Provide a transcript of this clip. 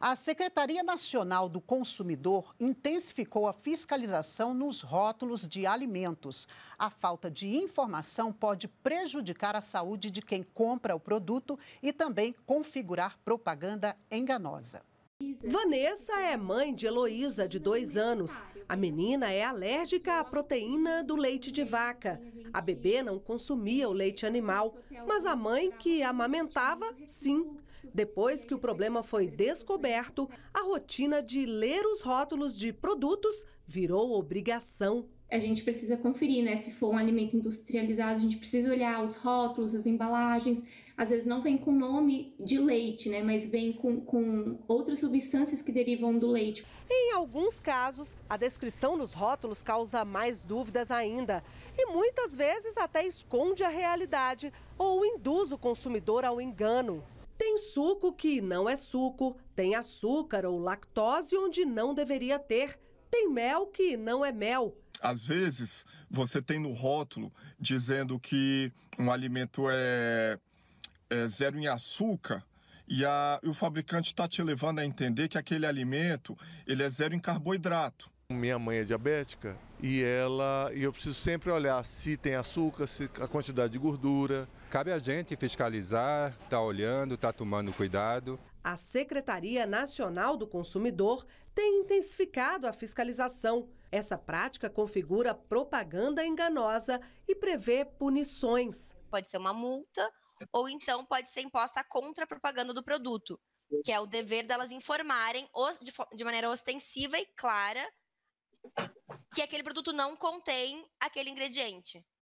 A Secretaria Nacional do Consumidor intensificou a fiscalização nos rótulos de alimentos. A falta de informação pode prejudicar a saúde de quem compra o produto e também configurar propaganda enganosa. Vanessa é mãe de Heloísa, de dois anos. A menina é alérgica à proteína do leite de vaca. A bebê não consumia o leite animal, mas a mãe que amamentava, sim. Depois que o problema foi descoberto, a rotina de ler os rótulos de produtos virou obrigação a gente precisa conferir, né? Se for um alimento industrializado, a gente precisa olhar os rótulos, as embalagens, às vezes não vem com nome de leite, né? Mas vem com, com outras substâncias que derivam do leite. Em alguns casos, a descrição nos rótulos causa mais dúvidas ainda. E muitas vezes até esconde a realidade ou induz o consumidor ao engano. Tem suco que não é suco, tem açúcar ou lactose onde não deveria ter, tem mel que não é mel. Às vezes, você tem no rótulo dizendo que um alimento é é, zero em açúcar, e, a, e o fabricante está te levando a entender que aquele alimento ele é zero em carboidrato. Minha mãe é diabética e ela e eu preciso sempre olhar se tem açúcar, se a quantidade de gordura. Cabe a gente fiscalizar, tá olhando, tá tomando cuidado. A Secretaria Nacional do Consumidor tem intensificado a fiscalização. Essa prática configura propaganda enganosa e prevê punições. Pode ser uma multa ou então pode ser imposta a contra-propaganda do produto, que é o dever delas informarem de maneira ostensiva e clara que aquele produto não contém aquele ingrediente.